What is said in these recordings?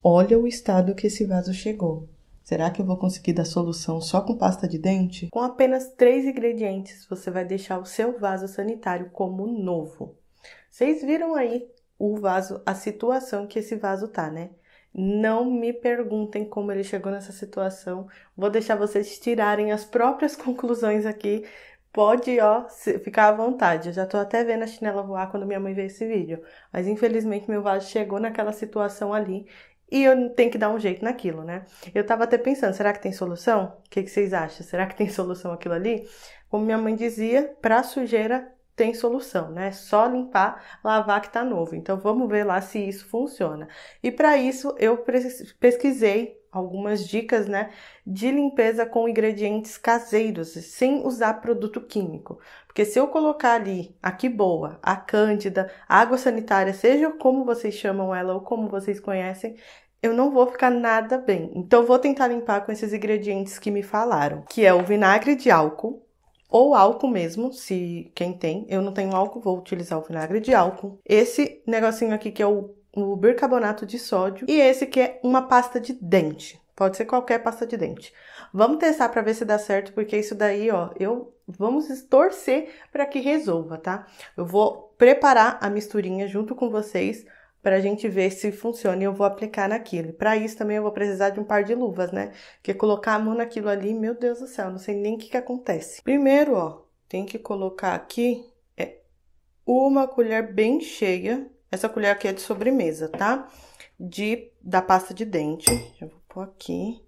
Olha o estado que esse vaso chegou. Será que eu vou conseguir dar solução só com pasta de dente? Com apenas três ingredientes, você vai deixar o seu vaso sanitário como novo. Vocês viram aí o vaso, a situação que esse vaso tá, né? Não me perguntem como ele chegou nessa situação. Vou deixar vocês tirarem as próprias conclusões aqui. Pode, ó, ficar à vontade. Eu já tô até vendo a chinela voar quando minha mãe vê esse vídeo. Mas infelizmente meu vaso chegou naquela situação ali e eu tenho que dar um jeito naquilo, né? Eu tava até pensando, será que tem solução? O que, que vocês acham? Será que tem solução aquilo ali? Como minha mãe dizia, pra sujeira tem solução, né? É só limpar, lavar que tá novo. Então vamos ver lá se isso funciona. E para isso eu pesquisei algumas dicas, né, de limpeza com ingredientes caseiros, sem usar produto químico. Porque se eu colocar ali a que boa, a cândida, a água sanitária, seja como vocês chamam ela ou como vocês conhecem, eu não vou ficar nada bem. Então vou tentar limpar com esses ingredientes que me falaram, que é o vinagre de álcool, ou álcool mesmo, se quem tem. Eu não tenho álcool, vou utilizar o vinagre de álcool. Esse negocinho aqui que é o, o bicarbonato de sódio e esse que é uma pasta de dente. Pode ser qualquer pasta de dente. Vamos testar para ver se dá certo, porque isso daí, ó, eu vamos torcer para que resolva, tá? Eu vou preparar a misturinha junto com vocês para a gente ver se funciona e eu vou aplicar naquilo. Para isso também eu vou precisar de um par de luvas, né? Porque colocar a mão naquilo ali, meu Deus do céu, não sei nem o que, que acontece. Primeiro, ó, tem que colocar aqui é, uma colher bem cheia. Essa colher aqui é de sobremesa, tá? De, da pasta de dente. Já vou pôr aqui.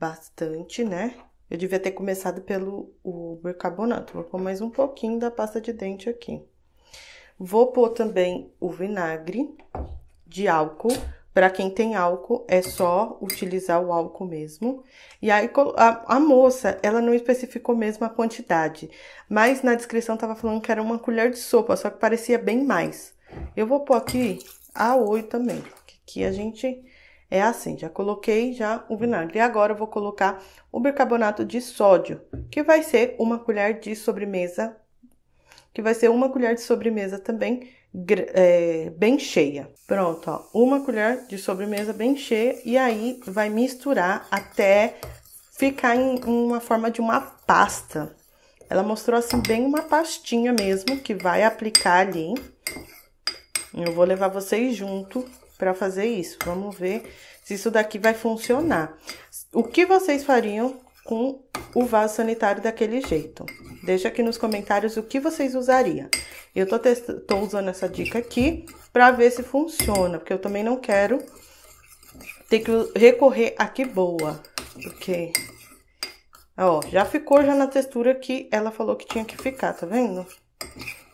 Bastante, né? Eu devia ter começado pelo o bicarbonato. Vou pôr mais um pouquinho da pasta de dente aqui. Vou pôr também o vinagre de álcool. Para quem tem álcool, é só utilizar o álcool mesmo. E aí a, a moça, ela não especificou mesmo a quantidade, mas na descrição tava falando que era uma colher de sopa, só que parecia bem mais. Eu vou pôr aqui a oi também, que, a gente é assim, já coloquei já o vinagre. E agora eu vou colocar o bicarbonato de sódio, que vai ser uma colher de sobremesa que vai ser uma colher de sobremesa também é, bem cheia. Pronto, ó, uma colher de sobremesa bem cheia e aí vai misturar até ficar em uma forma de uma pasta. Ela mostrou assim bem uma pastinha mesmo que vai aplicar ali. Eu vou levar vocês junto para fazer isso. Vamos ver se isso daqui vai funcionar. O que vocês fariam com o vaso sanitário daquele jeito. Deixa aqui nos comentários o que vocês usariam. Eu tô, tô usando essa dica aqui para ver se funciona, porque eu também não quero ter que recorrer aqui que boa, porque... Ó, já ficou já na textura que ela falou que tinha que ficar, tá vendo?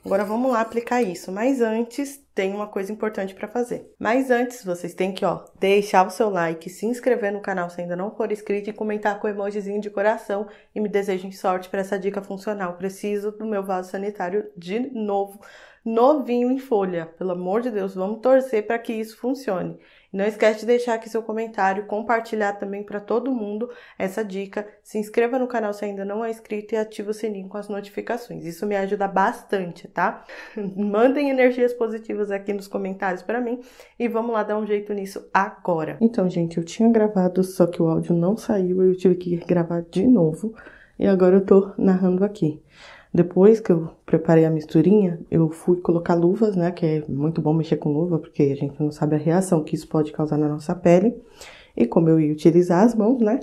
Agora vamos lá aplicar isso, mas antes tem uma coisa importante para fazer. Mas antes vocês têm que, ó, deixar o seu like, se inscrever no canal se ainda não for inscrito e comentar com o emojizinho de coração e me desejem sorte para essa dica funcional. Preciso do meu vaso sanitário de novo, novinho em folha. Pelo amor de Deus, vamos torcer para que isso funcione. Não esquece de deixar aqui seu comentário, compartilhar também para todo mundo essa dica. Se inscreva no canal se ainda não é inscrito e ative o sininho com as notificações. Isso me ajuda bastante, tá? Mandem energias positivas aqui nos comentários para mim e vamos lá dar um jeito nisso agora. Então, gente, eu tinha gravado, só que o áudio não saiu, eu tive que gravar de novo e agora eu tô narrando aqui. Depois que eu preparei a misturinha, eu fui colocar luvas, né? Que é muito bom mexer com luva, porque a gente não sabe a reação que isso pode causar na nossa pele. E como eu ia utilizar as mãos, né?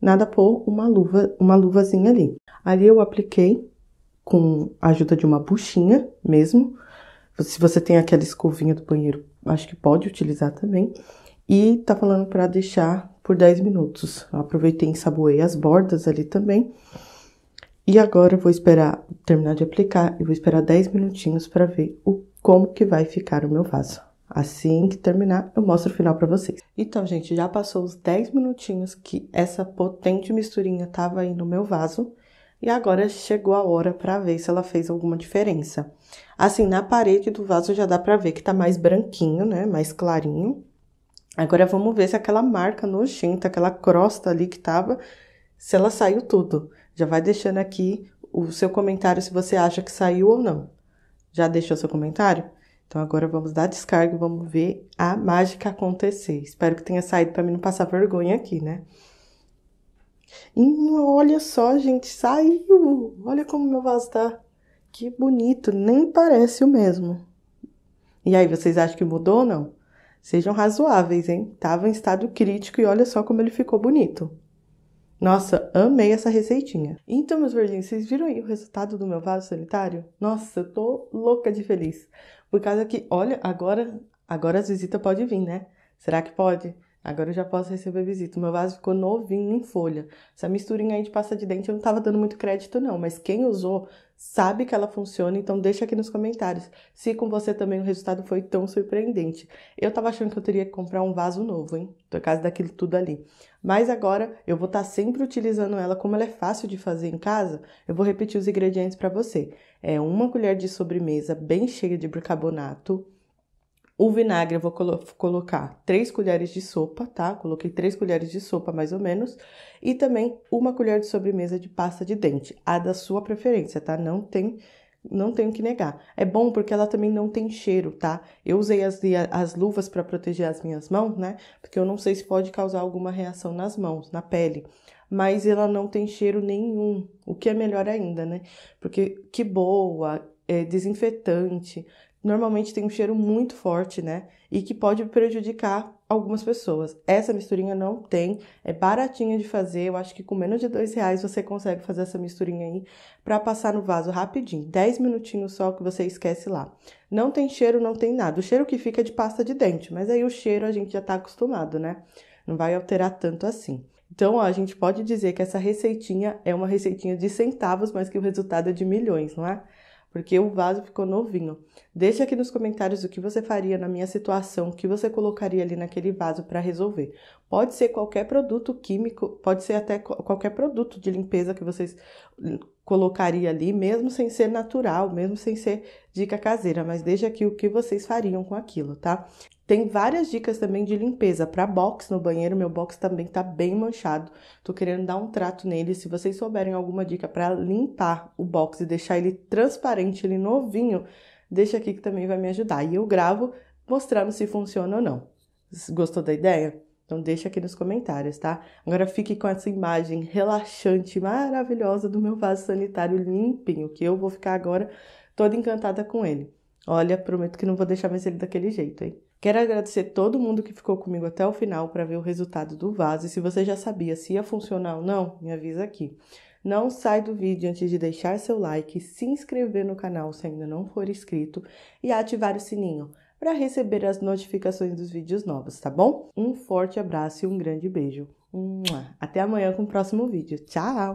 Nada por uma luva, uma luvazinha ali. Ali eu apliquei com a ajuda de uma buchinha mesmo. Se você tem aquela escovinha do banheiro, acho que pode utilizar também. E tá falando para deixar por 10 minutos. Eu aproveitei e ensaboei as bordas ali também e agora eu vou esperar terminar de aplicar e vou esperar 10 minutinhos para ver o, como que vai ficar o meu vaso. Assim que terminar, eu mostro o final para vocês. Então, gente, já passou os 10 minutinhos que essa potente misturinha tava aí no meu vaso. E agora chegou a hora para ver se ela fez alguma diferença. Assim, na parede do vaso já dá para ver que tá mais branquinho, né? Mais clarinho. Agora vamos ver se aquela marca nojenta, aquela crosta ali que tava, se ela saiu tudo. Já vai deixando aqui o seu comentário se você acha que saiu ou não. Já deixou seu comentário? Então agora vamos dar descarga e vamos ver a mágica acontecer. Espero que tenha saído para mim não passar vergonha aqui, né? olha só, gente, saiu! Olha como meu vaso tá. Que bonito, nem parece o mesmo. E aí, vocês acham que mudou ou não? Sejam razoáveis, hein? Tava em estado crítico e olha só como ele ficou bonito. Nossa, amei essa receitinha. Então, meus verdinhos, vocês viram aí o resultado do meu vaso sanitário? Nossa, eu tô louca de feliz. Por causa que, olha, agora, agora as visitas podem vir, né? Será que pode? Agora eu já posso receber visita. meu vaso ficou novinho em folha. Essa misturinha aí de pasta de dente eu não tava dando muito crédito, não. Mas quem usou sabe que ela funciona, então deixa aqui nos comentários se com você também o resultado foi tão surpreendente. Eu tava achando que eu teria que comprar um vaso novo, hein? Por causa daquilo tudo ali. Mas agora eu vou estar tá sempre utilizando ela, como ela é fácil de fazer em casa, eu vou repetir os ingredientes para você. É uma colher de sobremesa bem cheia de bicarbonato o vinagre eu vou colo colocar 3 colheres de sopa, tá? Coloquei 3 colheres de sopa mais ou menos. E também uma colher de sobremesa de pasta de dente, a da sua preferência, tá? Não tem não tenho que negar. É bom porque ela também não tem cheiro, tá? Eu usei as, as luvas para proteger as minhas mãos, né? Porque eu não sei se pode causar alguma reação nas mãos, na pele. Mas ela não tem cheiro nenhum, o que é melhor ainda, né? Porque que boa, é desinfetante, normalmente tem um cheiro muito forte, né? E que pode prejudicar algumas pessoas. Essa misturinha não tem, é baratinha de fazer. Eu acho que com menos de dois reais você consegue fazer essa misturinha aí para passar no vaso rapidinho, 10 minutinhos só que você esquece lá. Não tem cheiro, não tem nada. O cheiro que fica é de pasta de dente, mas aí o cheiro a gente já tá acostumado, né? Não vai alterar tanto assim. Então, ó, a gente pode dizer que essa receitinha é uma receitinha de centavos, mas que o resultado é de milhões, não é? porque o vaso ficou novinho. Deixe aqui nos comentários o que você faria na minha situação, o que você colocaria ali naquele vaso para resolver. Pode ser qualquer produto químico, pode ser até qualquer produto de limpeza que vocês colocaria ali, mesmo sem ser natural, mesmo sem ser dica caseira, mas deixa aqui o que vocês fariam com aquilo, tá? Tem várias dicas também de limpeza para box no banheiro. Meu box também tá bem manchado. Tô querendo dar um trato nele. Se vocês souberem alguma dica para limpar o box e deixar ele transparente, ele novinho, deixa aqui que também vai me ajudar. E eu gravo mostrando se funciona ou não. Gostou da ideia? Então deixa aqui nos comentários, tá? Agora fique com essa imagem relaxante, maravilhosa do meu vaso sanitário limpinho, que eu vou ficar agora toda encantada com ele. Olha, prometo que não vou deixar mais ele daquele jeito, hein? Quero agradecer todo mundo que ficou comigo até o final para ver o resultado do vaso. E se você já sabia se ia funcionar ou não, me avisa aqui. Não sai do vídeo antes de deixar seu like, se inscrever no canal se ainda não for inscrito e ativar o sininho para receber as notificações dos vídeos novos, tá bom? Um forte abraço e um grande beijo. Até amanhã com o próximo vídeo. Tchau!